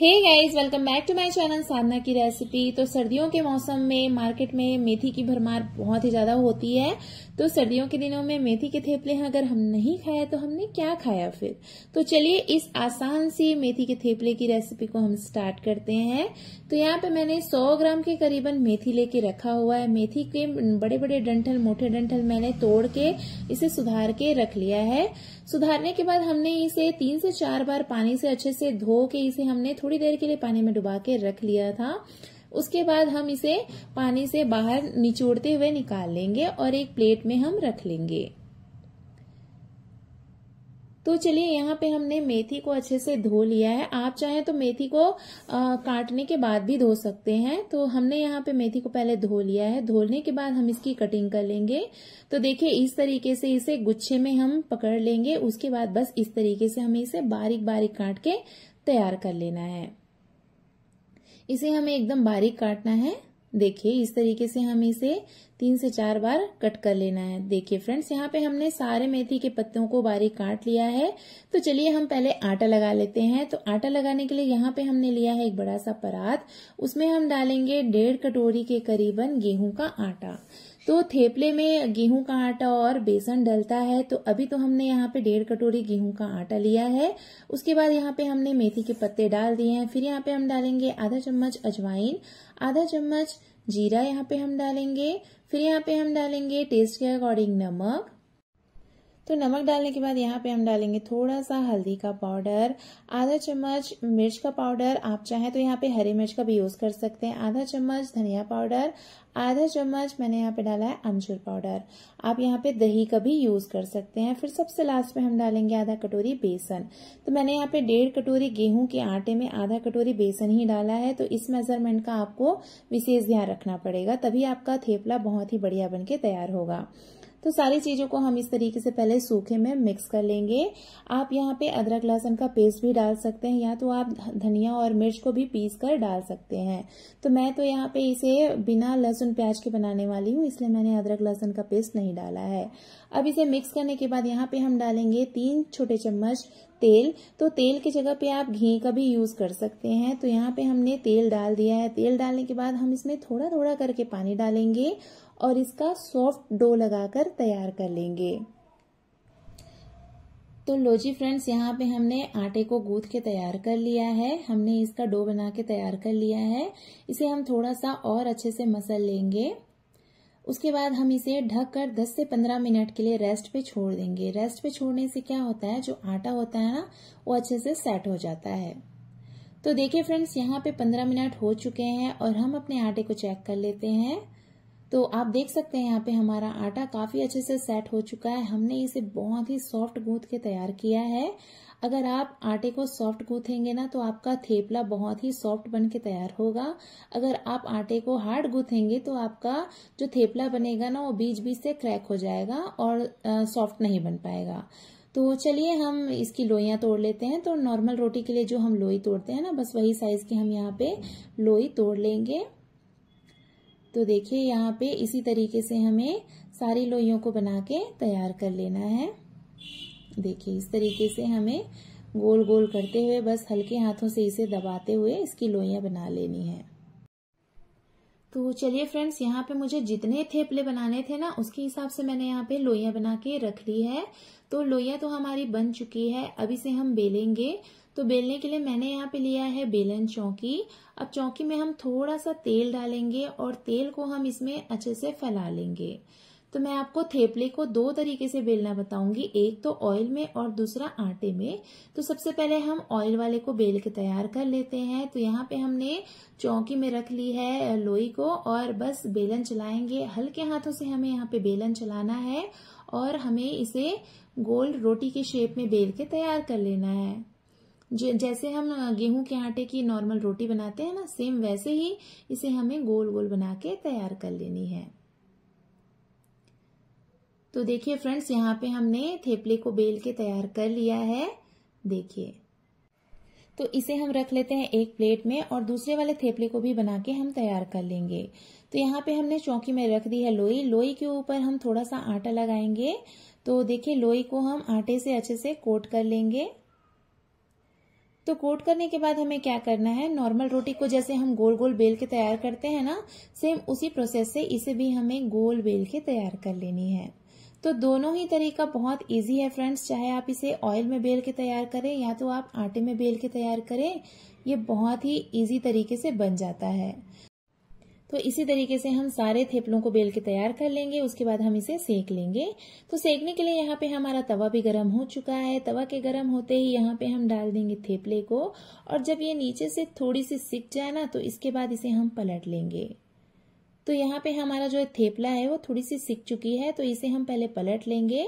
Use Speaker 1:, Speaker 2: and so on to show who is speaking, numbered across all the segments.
Speaker 1: hey guys welcome back to my channel Sadhana की रेसिपी तो सर्दियों के मौसम में मार्केट में मेथी की भरमार बहुत ही ज्यादा होती है तो सर्दियों के दिनों में मेथी के थेपले अगर हम नहीं खाए तो हमने क्या खाया फिर तो चलिए इस आसान सी मेथी के थेपले की रेसिपी को हम स्टार्ट करते हैं तो यहाँ पे मैंने 100 ग्राम के करीबन मेथी लेके रखा हुआ है मेथी के बड़े बड़े डंठल मोटे डंठल मैंने तोड़ के इसे सुधार के रख लिया है सुधारने के बाद हमने इसे तीन से चार बार पानी से अच्छे से धो के इसे हमने थोड़ी देर के लिए पानी में डुबा के रख लिया था उसके बाद हम इसे पानी से बाहर निचोड़ते हुए निकाल लेंगे और एक प्लेट में हम रख लेंगे तो चलिए यहाँ पे हमने मेथी को अच्छे से धो लिया है आप चाहें तो मेथी को आ, काटने के बाद भी धो सकते हैं तो हमने यहाँ पे मेथी को पहले धो लिया है धोने के बाद हम इसकी कटिंग कर लेंगे तो देखिए इस तरीके से इसे गुच्छे में हम पकड़ लेंगे उसके बाद बस इस तरीके से हमें इसे बारीक बारीक काट के तैयार कर लेना है इसे हमें एकदम बारीक काटना है देखिए इस तरीके से हमें इसे तीन से चार बार कट कर लेना है देखिए फ्रेंड्स यहाँ पे हमने सारे मेथी के पत्तों को बारीक काट लिया है तो चलिए हम पहले आटा लगा लेते हैं तो आटा लगाने के लिए यहाँ पे हमने लिया है एक बड़ा सा परात उसमें हम डालेंगे डेढ़ कटोरी के करीबन गेहूं का आटा तो थेपले में गेहूं का आटा और बेसन डलता है तो अभी तो हमने यहाँ पे डेढ़ कटोरी गेहूं का आटा लिया है उसके बाद यहाँ पे हमने मेथी के पत्ते डाल दिए हैं फिर यहाँ पे हम डालेंगे आधा चम्मच अजवाइन आधा चम्मच जीरा यहाँ पे हम डालेंगे फिर यहाँ पे हम डालेंगे टेस्ट के अकॉर्डिंग नमक तो नमक डालने के बाद यहाँ पे हम डालेंगे थोड़ा सा हल्दी का पाउडर आधा चम्मच मिर्च का पाउडर आप चाहें तो यहाँ पे हरी मिर्च का भी यूज़ कर सकते हैं आधा चम्मच धनिया पाउडर आधा चम्मच मैंने यहाँ पे डाला है अमचूर पाउडर आप यहाँ पे दही का भी यूज़ कर सकते हैं फिर सबसे लास्ट में हम डालेंगे आधा कटोरी बेसन तो मैंने यहाँ पे डेढ़ कटोरी गेहूं के आटे में आधा कटोरी बेसन ही डाला है तो इस मेजरमेंट का आपको विशेष ध्यान रखना पड़ेगा तभी आपका थेपला बहुत ही बढ़िया बनके तैयार होगा तो सारी चीज़ों को हम इस तरीके से पहले सूखे में मिक्स कर लेंगे आप यहाँ पे अदरक लहसुन का पेस्ट भी डाल सकते हैं या तो आप धनिया और मिर्च को भी पीस कर डाल सकते हैं तो मैं तो यहाँ पे इसे बिना लहसुन प्याज के बनाने वाली हूँ इसलिए मैंने अदरक लहसुन का पेस्ट नहीं डाला है अब इसे मिक्स करने के बाद यहाँ पे हम डालेंगे तीन छोटे चम्मच तेल तो तेल की जगह पे आप घी का भी यूज कर सकते हैं तो यहाँ पे हमने तेल डाल दिया है तेल डालने के बाद हम इसमें थोड़ा थोड़ा करके पानी डालेंगे और इसका सॉफ्ट डो लगाकर तैयार कर लेंगे तो लोजी फ्रेंड्स यहाँ पे हमने आटे को गूंथ के तैयार कर लिया है हमने इसका डो बना के तैयार कर लिया है इसे हम थोड़ा सा और अच्छे से मसल लेंगे उसके बाद हम इसे ढक कर 10 से 15 मिनट के लिए रेस्ट पे छोड़ देंगे रेस्ट पे छोड़ने से क्या होता है जो आटा होता है ना वो अच्छे से सेट हो जाता है तो देखिए फ्रेंड्स यहाँ पे 15 मिनट हो चुके हैं और हम अपने आटे को चेक कर लेते हैं तो आप देख सकते हैं यहाँ पे हमारा आटा काफ़ी अच्छे से सेट हो चुका है हमने इसे बहुत ही सॉफ्ट गूंथ के तैयार किया है अगर आप आटे को सॉफ्ट गूंथेंगे ना तो आपका थेपला बहुत ही सॉफ्ट बन के तैयार होगा अगर आप आटे को हार्ड गूंथेंगे तो आपका जो थेपला बनेगा ना वो बीच बीच से क्रैक हो जाएगा और सॉफ्ट नहीं बन पाएगा तो चलिए हम इसकी लोइयां तोड़ लेते हैं तो नॉर्मल रोटी के लिए जो हम लोई तोड़ते हैं ना बस वही साइज की हम यहाँ पे लोई तोड़ लेंगे तो देखिए यहाँ पे इसी तरीके से हमें सारी लोइयों को बना के तैयार कर लेना है देखिए इस तरीके से हमें गोल गोल करते हुए बस हल्के हाथों से इसे दबाते हुए इसकी लोइयां बना लेनी है तो चलिए फ्रेंड्स यहाँ पे मुझे जितने थेपले बनाने थे ना उसके हिसाब से मैंने यहाँ पे लोइयां बना के रख ली है तो लोइयां तो हमारी बन चुकी है अब इसे हम बेलेंगे तो बेलने के लिए मैंने यहाँ पे लिया है बेलन चौकी अब चौकी में हम थोड़ा सा तेल डालेंगे और तेल को हम इसमें अच्छे से फैला लेंगे तो मैं आपको थेपले को दो तरीके से बेलना बताऊंगी एक तो ऑयल में और दूसरा आटे में तो सबसे पहले हम ऑयल वाले को बेल के तैयार कर लेते हैं तो यहाँ पे हमने चौकी में रख ली है लोई को और बस बेलन चलाएंगे हल्के हाथों से हमें यहाँ पे बेलन चलाना है और हमें इसे गोल रोटी के शेप में बेल के तैयार कर लेना है जैसे हम गेहूं के आटे की नॉर्मल रोटी बनाते हैं ना सेम वैसे ही इसे हमें गोल गोल बना के तैयार कर लेनी है तो देखिए फ्रेंड्स यहाँ पे हमने थेपले को बेल के तैयार कर लिया है देखिए तो इसे हम रख लेते हैं एक प्लेट में और दूसरे वाले थेपले को भी बना के हम तैयार कर लेंगे तो यहाँ पे हमने चौकी में रख दी है लोई लोई के ऊपर हम थोड़ा सा आटा लगाएंगे तो देखिए लोई को हम आटे से अच्छे से कोट कर लेंगे तो कोट करने के बाद हमें क्या करना है नॉर्मल रोटी को जैसे हम गोल गोल बेल के तैयार करते हैं ना सेम उसी प्रोसेस से इसे भी हमें गोल बेल के तैयार कर लेनी है तो दोनों ही तरीका बहुत इजी है फ्रेंड्स चाहे आप इसे ऑयल में बेल के तैयार करें या तो आप आटे में बेल के तैयार करें ये बहुत ही इजी तरीके से बन जाता है तो इसी तरीके से हम सारे थेपलों को बेल के तैयार कर लेंगे उसके बाद हम इसे सेक लेंगे तो सेकने के लिए यहाँ पे हमारा तवा भी गर्म हो चुका है तवा के गर्म होते ही यहाँ पे हम डाल देंगे थेपले को और जब ये नीचे से थोड़ी सी सिक जाए ना तो इसके बाद इसे हम पलट लेंगे तो यहाँ पे हमारा जो थेपला है वो थोड़ी सी सिक चुकी है तो इसे हम पहले पलट लेंगे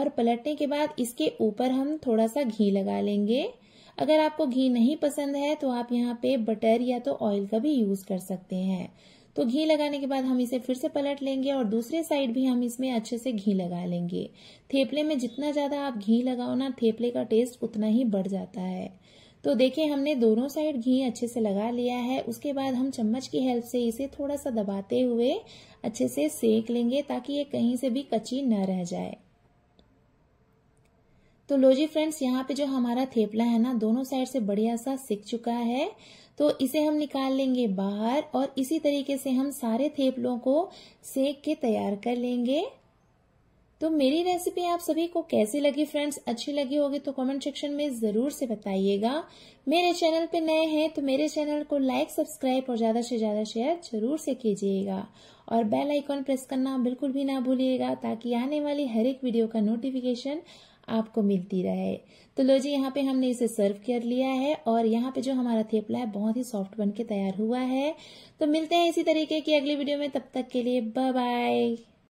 Speaker 1: और पलटने के बाद इसके ऊपर हम थोड़ा सा घी लगा लेंगे अगर आपको घी नहीं पसंद है तो आप यहाँ पे बटर या तो ऑयल का भी यूज कर सकते हैं तो घी लगाने के बाद हम इसे फिर से पलट लेंगे और दूसरे साइड भी हम इसमें अच्छे से घी लगा लेंगे थेपले में जितना ज्यादा आप घी लगाओ ना थेपले का टेस्ट उतना ही बढ़ जाता है तो देखिए हमने दोनों साइड घी अच्छे से लगा लिया है उसके बाद हम चम्मच की हेल्प से इसे थोड़ा सा दबाते हुए अच्छे से सेक लेंगे ताकि ये कहीं से भी कच्ची न रह जाए तो लो जी फ्रेंड्स यहाँ पे जो हमारा थेपला है ना दोनों साइड से बढ़िया सा सिक चुका है तो इसे हम निकाल लेंगे बाहर और इसी तरीके से हम सारे थेपलों को सेक के तैयार कर लेंगे तो मेरी रेसिपी आप सभी को कैसी लगी फ्रेंड्स अच्छी लगी होगी तो कमेंट सेक्शन में ज़रूर से बताइएगा मेरे चैनल पे नए हैं तो मेरे चैनल को लाइक सब्सक्राइब और ज़्यादा से ज़्यादा शेयर जरूर से कीजिएगा और बेल आइकॉन प्रेस करना बिल्कुल भी ना भूलिएगा ताकि आने वाली हर एक वीडियो का नोटिफिकेशन आपको मिलती रहे तो लो जी यहाँ पे हमने इसे सर्व कर लिया है और यहाँ पे जो हमारा थेपला है बहुत ही सॉफ्ट बन के तैयार हुआ है तो मिलते हैं इसी तरीके की अगली वीडियो में तब तक के लिए बाय बाय